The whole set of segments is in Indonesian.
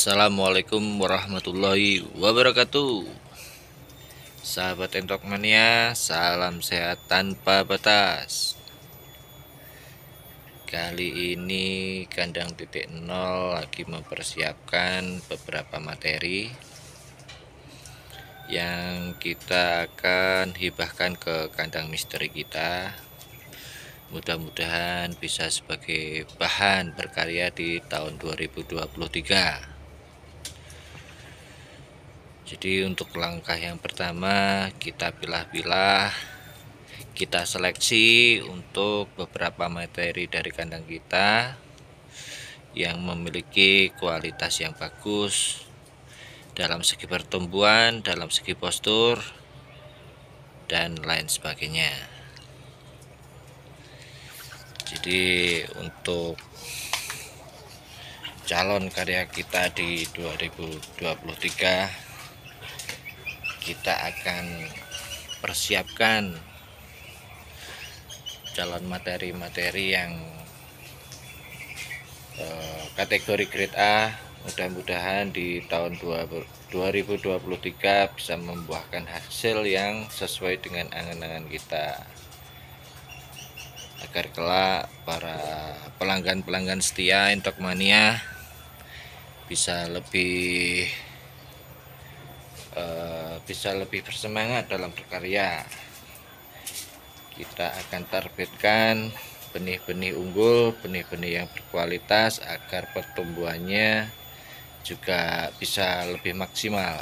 Assalamualaikum warahmatullahi wabarakatuh Sahabat entokmania, salam sehat tanpa batas Kali ini kandang titik nol lagi mempersiapkan beberapa materi Yang kita akan hibahkan ke kandang misteri kita Mudah-mudahan bisa sebagai bahan berkarya di tahun 2023 jadi untuk langkah yang pertama kita pilah-pilah kita seleksi untuk beberapa materi dari kandang kita yang memiliki kualitas yang bagus dalam segi pertumbuhan, dalam segi postur dan lain sebagainya jadi untuk calon karya kita di 2023 kita akan persiapkan calon materi-materi yang eh, kategori grade A mudah-mudahan di tahun 2023 bisa membuahkan hasil yang sesuai dengan angan-angan kita agar kelak para pelanggan-pelanggan setia Intokmania bisa lebih Eh, bisa lebih bersemangat dalam berkarya kita akan terbitkan benih-benih unggul benih-benih yang berkualitas agar pertumbuhannya juga bisa lebih maksimal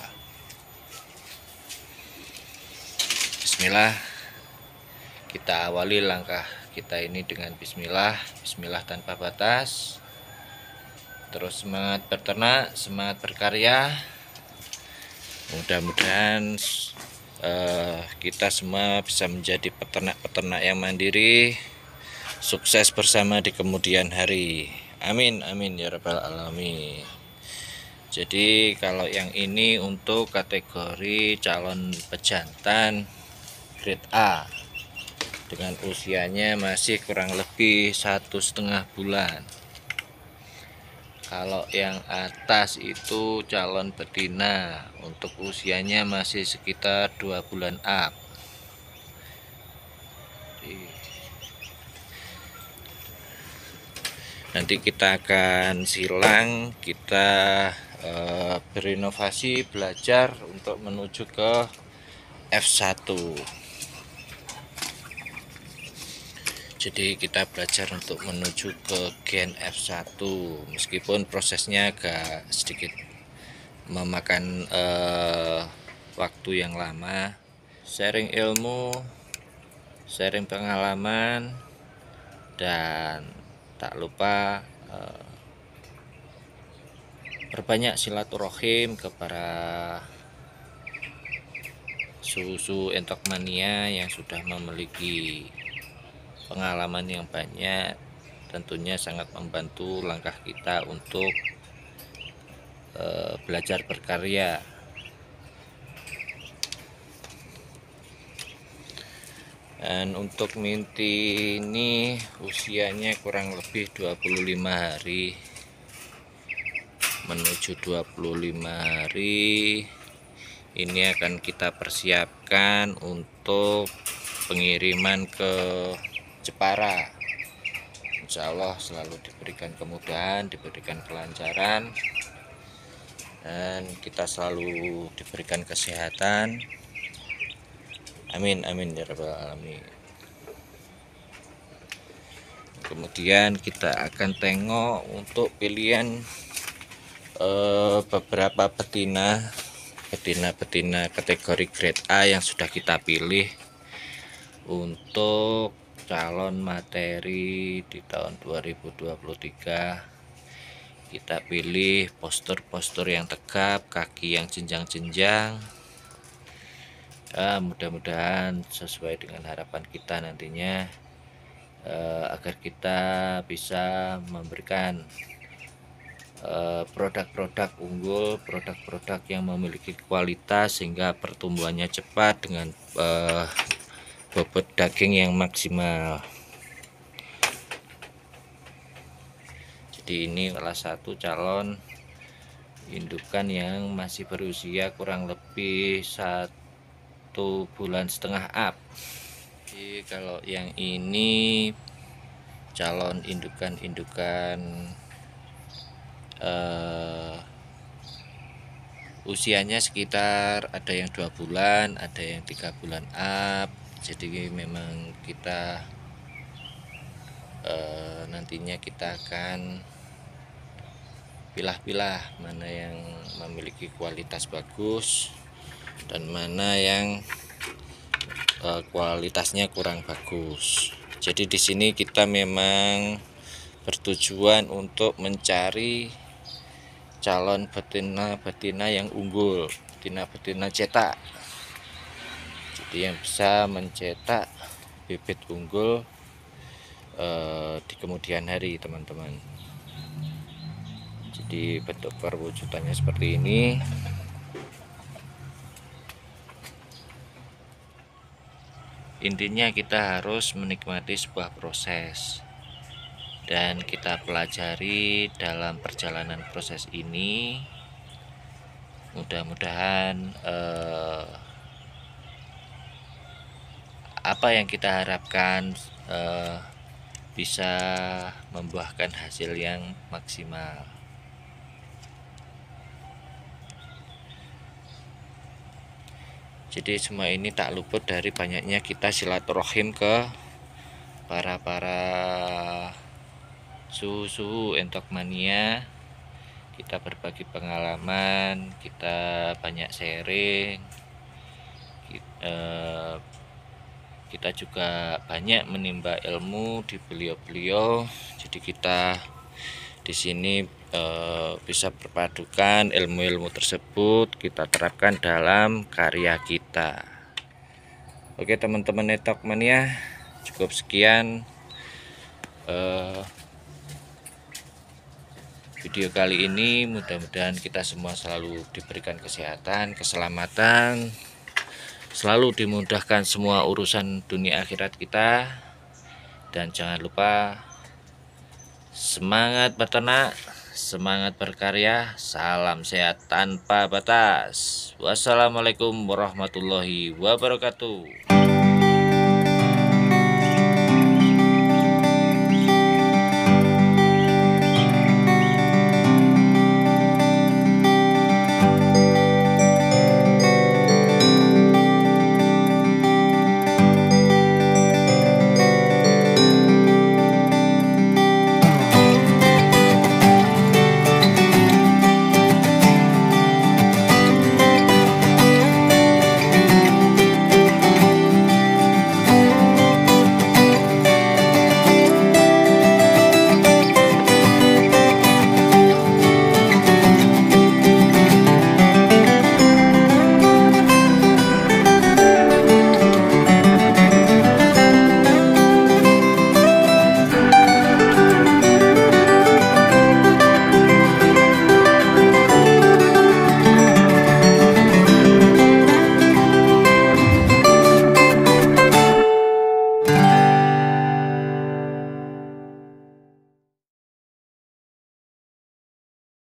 Bismillah kita awali langkah kita ini dengan Bismillah Bismillah tanpa batas terus semangat berternak semangat berkarya mudah-mudahan uh, kita semua bisa menjadi peternak-peternak yang mandiri sukses bersama di kemudian hari amin amin ya rabbal alamin jadi kalau yang ini untuk kategori calon pejantan grade A dengan usianya masih kurang lebih satu setengah bulan kalau yang atas itu calon betina untuk usianya masih sekitar dua bulan up nanti kita akan silang kita e, berinovasi belajar untuk menuju ke F1 jadi kita belajar untuk menuju ke gen F1 meskipun prosesnya agak sedikit memakan uh, waktu yang lama sharing ilmu sharing pengalaman dan tak lupa berbanyak eh, perbanyak silaturahim ke para susu entokmania yang sudah memiliki pengalaman yang banyak tentunya sangat membantu langkah kita untuk eh, belajar berkarya dan untuk Minti ini usianya kurang lebih 25 hari menuju 25 hari ini akan kita persiapkan untuk pengiriman ke Jepara Insya Allah selalu diberikan kemudahan diberikan kelancaran dan kita selalu diberikan kesehatan amin amin ya rabbal alamin kemudian kita akan tengok untuk pilihan eh, beberapa betina betina-betina kategori grade A yang sudah kita pilih untuk calon materi di tahun 2023 kita pilih postur-postur yang tegap kaki yang jenjang-jenjang ya, mudah-mudahan sesuai dengan harapan kita nantinya eh, agar kita bisa memberikan eh, produk-produk unggul produk-produk yang memiliki kualitas sehingga pertumbuhannya cepat dengan eh, bobot daging yang maksimal jadi ini salah satu calon indukan yang masih berusia kurang lebih satu bulan setengah up jadi kalau yang ini calon indukan-indukan eh, usianya sekitar ada yang dua bulan ada yang tiga bulan up jadi memang kita e, nantinya kita akan pilah-pilah mana yang memiliki kualitas bagus dan mana yang e, kualitasnya kurang bagus jadi di sini kita memang bertujuan untuk mencari calon betina-betina yang unggul betina-betina cetak jadi yang bisa mencetak bibit unggul eh, di kemudian hari teman-teman jadi bentuk perwujudannya seperti ini intinya kita harus menikmati sebuah proses dan kita pelajari dalam perjalanan proses ini mudah-mudahan eh, apa yang kita harapkan uh, bisa membuahkan hasil yang maksimal. Jadi semua ini tak luput dari banyaknya kita silaturahim ke para-para susu entok mania. Kita berbagi pengalaman, kita banyak sharing. Kita, uh, eh, kita juga banyak menimba ilmu di beliau-beliau jadi kita di sini e, bisa perpadukan ilmu-ilmu tersebut kita terapkan dalam karya kita oke teman-teman ya cukup sekian e, video kali ini mudah-mudahan kita semua selalu diberikan kesehatan keselamatan selalu dimudahkan semua urusan dunia akhirat kita dan jangan lupa semangat peternak semangat berkarya salam sehat tanpa batas wassalamualaikum warahmatullahi wabarakatuh